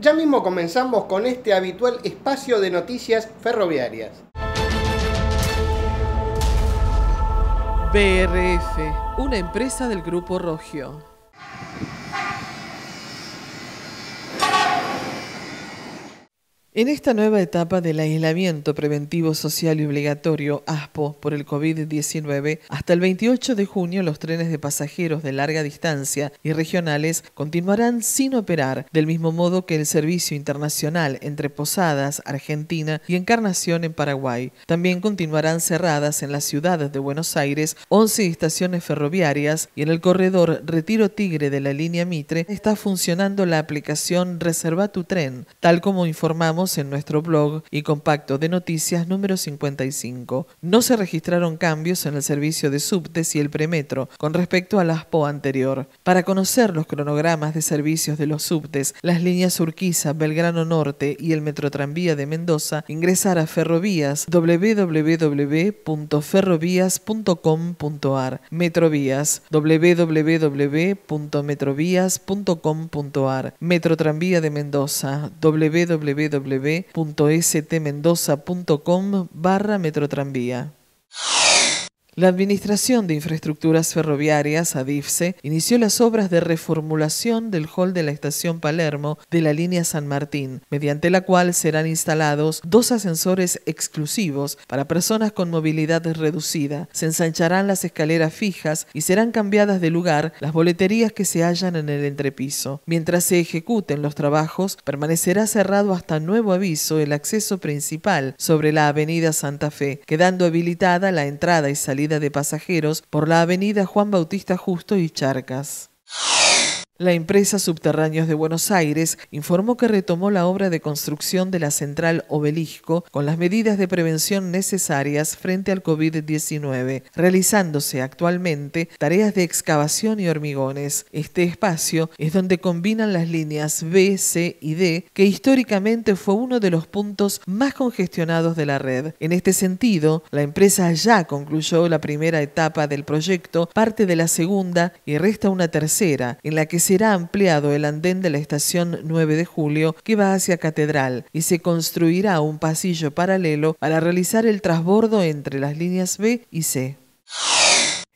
Ya mismo comenzamos con este habitual espacio de noticias ferroviarias. BRF, una empresa del Grupo Rogio. En esta nueva etapa del aislamiento preventivo social y obligatorio ASPO por el COVID-19, hasta el 28 de junio los trenes de pasajeros de larga distancia y regionales continuarán sin operar, del mismo modo que el servicio internacional entre Posadas, Argentina y Encarnación en Paraguay. También continuarán cerradas en las ciudades de Buenos Aires 11 estaciones ferroviarias y en el corredor Retiro Tigre de la línea Mitre está funcionando la aplicación Reserva tu tren, tal como informamos en nuestro blog y compacto de noticias número 55. No se registraron cambios en el servicio de subtes y el premetro con respecto a la ASPO anterior. Para conocer los cronogramas de servicios de los subtes, las líneas Urquiza, Belgrano Norte y el Metrotranvía de Mendoza, ingresar a Ferrovías www.ferrovías.com.ar, Metrovías www.metrovías.com.ar, Metrotranvía de Mendoza www www.stmendoza.com barra metrotranvía. La Administración de Infraestructuras Ferroviarias, ADIFSE, inició las obras de reformulación del hall de la estación Palermo de la línea San Martín, mediante la cual serán instalados dos ascensores exclusivos para personas con movilidad reducida. Se ensancharán las escaleras fijas y serán cambiadas de lugar las boleterías que se hallan en el entrepiso. Mientras se ejecuten los trabajos, permanecerá cerrado hasta nuevo aviso el acceso principal sobre la avenida Santa Fe, quedando habilitada la entrada y salida de pasajeros por la avenida Juan Bautista Justo y Charcas. La empresa Subterráneos de Buenos Aires informó que retomó la obra de construcción de la central Obelisco con las medidas de prevención necesarias frente al COVID-19, realizándose actualmente tareas de excavación y hormigones. Este espacio es donde combinan las líneas B, C y D, que históricamente fue uno de los puntos más congestionados de la red. En este sentido, la empresa ya concluyó la primera etapa del proyecto, parte de la segunda y resta una tercera, en la que será ampliado el andén de la estación 9 de julio que va hacia Catedral y se construirá un pasillo paralelo para realizar el transbordo entre las líneas B y C.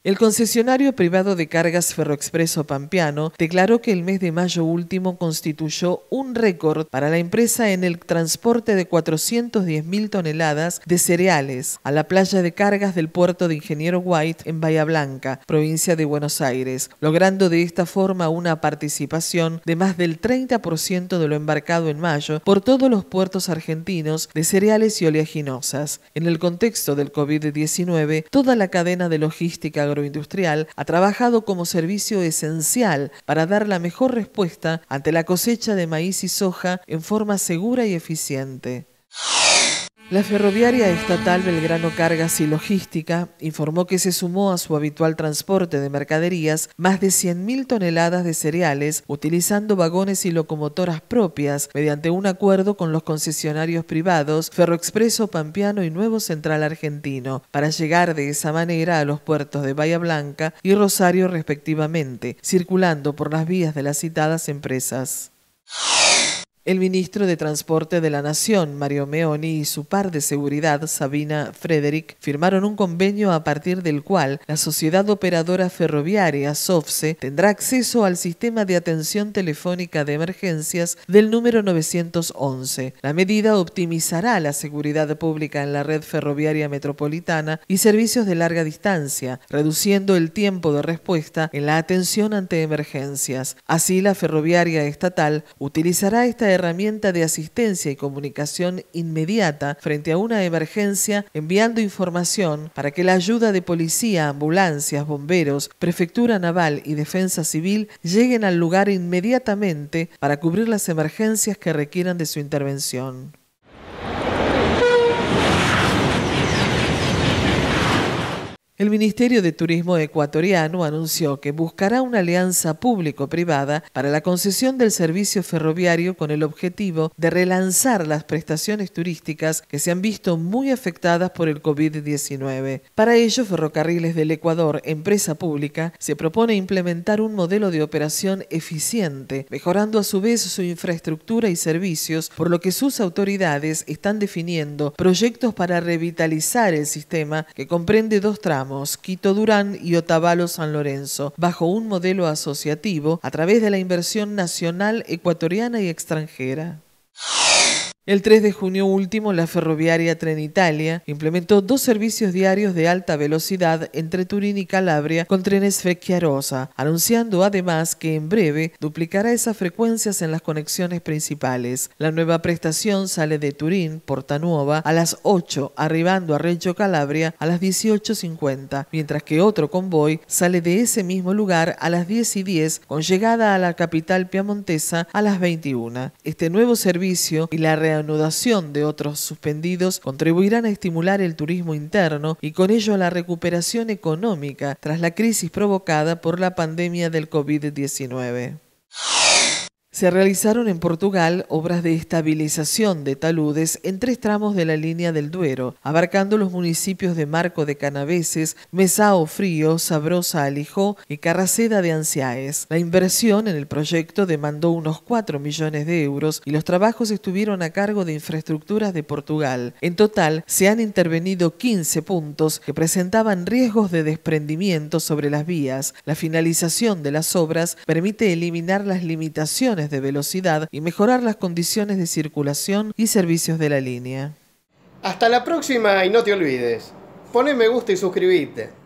El concesionario privado de cargas Ferroexpreso Pampeano declaró que el mes de mayo último constituyó un récord para la empresa en el transporte de 410.000 toneladas de cereales a la playa de cargas del puerto de Ingeniero White en Bahía Blanca, provincia de Buenos Aires, logrando de esta forma una participación de más del 30% de lo embarcado en mayo por todos los puertos argentinos de cereales y oleaginosas. En el contexto del COVID-19, toda la cadena de logística agroindustrial ha trabajado como servicio esencial para dar la mejor respuesta ante la cosecha de maíz y soja en forma segura y eficiente. La Ferroviaria Estatal Belgrano Cargas y Logística informó que se sumó a su habitual transporte de mercaderías más de 100.000 toneladas de cereales utilizando vagones y locomotoras propias mediante un acuerdo con los concesionarios privados Ferroexpreso Pampiano y Nuevo Central Argentino para llegar de esa manera a los puertos de Bahía Blanca y Rosario respectivamente, circulando por las vías de las citadas empresas. El ministro de Transporte de la Nación, Mario Meoni, y su par de seguridad, Sabina Frederick, firmaron un convenio a partir del cual la Sociedad Operadora Ferroviaria, SOFSE, tendrá acceso al sistema de atención telefónica de emergencias del número 911. La medida optimizará la seguridad pública en la red ferroviaria metropolitana y servicios de larga distancia, reduciendo el tiempo de respuesta en la atención ante emergencias. Así, la ferroviaria estatal utilizará esta herramienta de asistencia y comunicación inmediata frente a una emergencia, enviando información para que la ayuda de policía, ambulancias, bomberos, prefectura naval y defensa civil lleguen al lugar inmediatamente para cubrir las emergencias que requieran de su intervención. El Ministerio de Turismo ecuatoriano anunció que buscará una alianza público-privada para la concesión del servicio ferroviario con el objetivo de relanzar las prestaciones turísticas que se han visto muy afectadas por el COVID-19. Para ello, Ferrocarriles del Ecuador, empresa pública, se propone implementar un modelo de operación eficiente, mejorando a su vez su infraestructura y servicios, por lo que sus autoridades están definiendo proyectos para revitalizar el sistema que comprende dos tramos Quito Durán y Otavalo San Lorenzo, bajo un modelo asociativo a través de la inversión nacional, ecuatoriana y extranjera. El 3 de junio último, la ferroviaria Trenitalia implementó dos servicios diarios de alta velocidad entre Turín y Calabria con trenes Fecchiarosa, anunciando además que en breve duplicará esas frecuencias en las conexiones principales. La nueva prestación sale de Turín, Porta Nuova a las 8, arribando a Reggio Calabria a las 18.50, mientras que otro convoy sale de ese mismo lugar a las 10 y 10, con llegada a la capital piamontesa a las 21. Este nuevo servicio y la reanudación de otros suspendidos contribuirán a estimular el turismo interno y con ello la recuperación económica tras la crisis provocada por la pandemia del COVID-19. Se realizaron en Portugal obras de estabilización de taludes en tres tramos de la línea del Duero, abarcando los municipios de Marco de Canaveses, Mesao Frío, Sabrosa Alijó y Carraceda de Anciaes. La inversión en el proyecto demandó unos 4 millones de euros y los trabajos estuvieron a cargo de infraestructuras de Portugal. En total, se han intervenido 15 puntos que presentaban riesgos de desprendimiento sobre las vías. La finalización de las obras permite eliminar las limitaciones de velocidad y mejorar las condiciones de circulación y servicios de la línea. Hasta la próxima y no te olvides, poné me gusta y suscribirte.